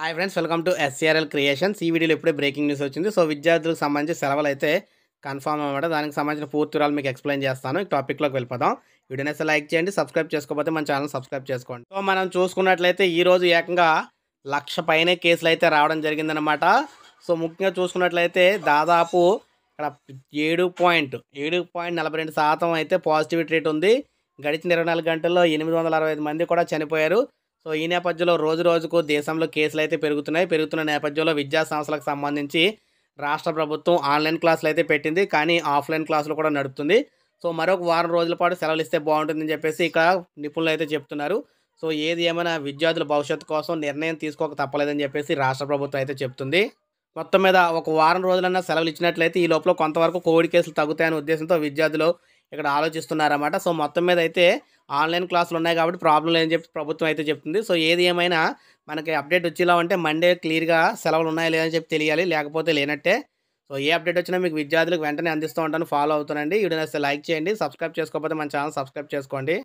hi friends welcome to SCRL creations ఈ వీడియోలో ఇప్పుడే బ్రేకింగ్ న్యూస్ వచ్చింది సో విద్యార్థులకు సంబంధించి సెలవులు అయితే కన్ఫామ్ అనమాట దానికి సంబంధించిన పూర్తి వివరాలు మీకు ఎక్స్ప్లెయిన్ చేస్తాను ఈ టాపిక్లోకి వెళ్ళిపోదాం వీడియోని లైక్ చేయండి సబ్స్క్రైబ్ చేసుకోకపోతే మన ఛానల్ సబ్స్క్రైబ్ చేసుకోండి సో మనం చూసుకున్నట్లయితే ఈరోజు ఏకంగా లక్ష పైనే కేసులు అయితే రావడం జరిగిందనమాట సో ముఖ్యంగా చూసుకున్నట్లయితే దాదాపు ఇక్కడ ఏడు పాయింట్ ఏడు పాయింట్ నలభై రెండు శాతం అయితే పాజిటివిటీ రేట్ ఉంది గడిచిన ఇరవై నాలుగు గంటల్లో ఎనిమిది వందల అరవై ఐదు మంది కూడా చనిపోయారు సో ఈ నేపథ్యంలో రోజు రోజుకు దేశంలో కేసులు అయితే పెరుగుతున్నాయి పెరుగుతున్న నేపథ్యంలో విద్యా సంస్థలకు సంబంధించి రాష్ట్ర ప్రభుత్వం ఆన్లైన్ క్లాసులు అయితే పెట్టింది కానీ ఆఫ్లైన్ క్లాసులు కూడా నడుపుతుంది సో మరొక వారం రోజుల పాటు సెలవులు ఇస్తే బాగుంటుందని చెప్పేసి ఇక్కడ నిపుణులు అయితే చెప్తున్నారు సో ఏది ఏమైనా విద్యార్థుల భవిష్యత్తు కోసం నిర్ణయం తీసుకోక తప్పలేదని చెప్పేసి రాష్ట్ర ప్రభుత్వం అయితే చెప్తుంది మొత్తం మీద ఒక వారం రోజులన్నా సెలవులు ఇచ్చినట్లయితే ఈ లోపల కొంతవరకు కోవిడ్ కేసులు తగ్గుతాయనే ఉద్దేశంతో విద్యార్థులు ఇక్కడ ఆలోచిస్తున్నారన్నమాట సో మొత్తం మీద అయితే ఆన్లైన్ క్లాసులు ఉన్నాయి కాబట్టి ప్రాబ్లం లేదని చెప్పి ప్రభుత్వం అయితే చెప్తుంది సో ఏది ఏమైనా మనకి అప్డేట్ వచ్చేలా ఉంటే మండే క్లియర్గా సెలవులు ఉన్నాయా లేదని చెప్పి తెలియాలి లేకపోతే లేనట్టే సో ఏ అప్డేట్ వచ్చినా మీకు విద్యార్థులకు వెంటనే అందిస్తూ ఉంటాను ఫాలో అవుతానండి వీడియో నచ్చితే లైక్ చేయండి సబ్స్క్రైబ్ చేసుకోకపోతే మన ఛానల్ సబ్స్క్రైబ్ చేసుకోండి